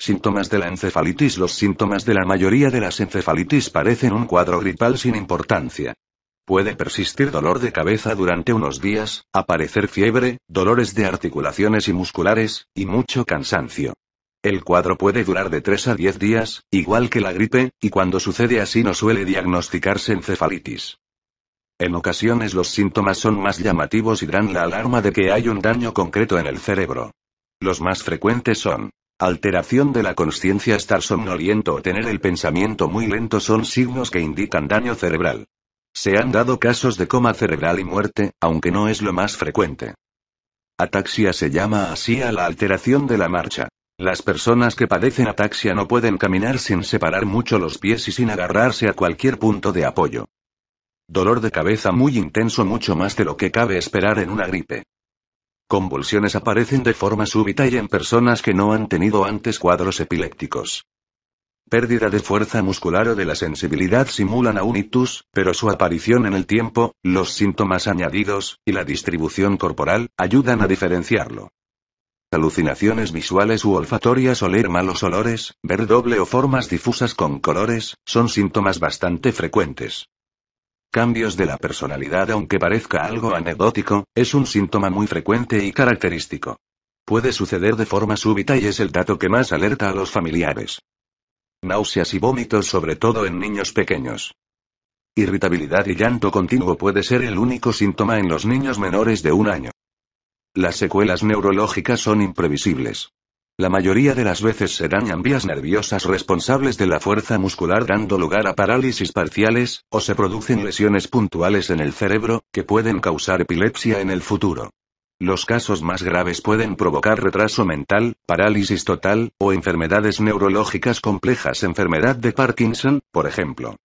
Síntomas de la encefalitis Los síntomas de la mayoría de las encefalitis parecen un cuadro gripal sin importancia. Puede persistir dolor de cabeza durante unos días, aparecer fiebre, dolores de articulaciones y musculares, y mucho cansancio. El cuadro puede durar de 3 a 10 días, igual que la gripe, y cuando sucede así no suele diagnosticarse encefalitis. En ocasiones los síntomas son más llamativos y dan la alarma de que hay un daño concreto en el cerebro. Los más frecuentes son Alteración de la conciencia, estar somnoliento o tener el pensamiento muy lento son signos que indican daño cerebral. Se han dado casos de coma cerebral y muerte, aunque no es lo más frecuente. Ataxia se llama así a la alteración de la marcha. Las personas que padecen ataxia no pueden caminar sin separar mucho los pies y sin agarrarse a cualquier punto de apoyo. Dolor de cabeza muy intenso, mucho más de lo que cabe esperar en una gripe. Convulsiones aparecen de forma súbita y en personas que no han tenido antes cuadros epilépticos. Pérdida de fuerza muscular o de la sensibilidad simulan a un itus, pero su aparición en el tiempo, los síntomas añadidos, y la distribución corporal, ayudan a diferenciarlo. Alucinaciones visuales u olfatorias, oler malos olores, ver doble o formas difusas con colores, son síntomas bastante frecuentes. Cambios de la personalidad, aunque parezca algo anecdótico, es un síntoma muy frecuente y característico. Puede suceder de forma súbita y es el dato que más alerta a los familiares. Náuseas y vómitos sobre todo en niños pequeños. Irritabilidad y llanto continuo puede ser el único síntoma en los niños menores de un año. Las secuelas neurológicas son imprevisibles. La mayoría de las veces se serán ambias nerviosas responsables de la fuerza muscular dando lugar a parálisis parciales, o se producen lesiones puntuales en el cerebro, que pueden causar epilepsia en el futuro. Los casos más graves pueden provocar retraso mental, parálisis total, o enfermedades neurológicas complejas, enfermedad de Parkinson, por ejemplo.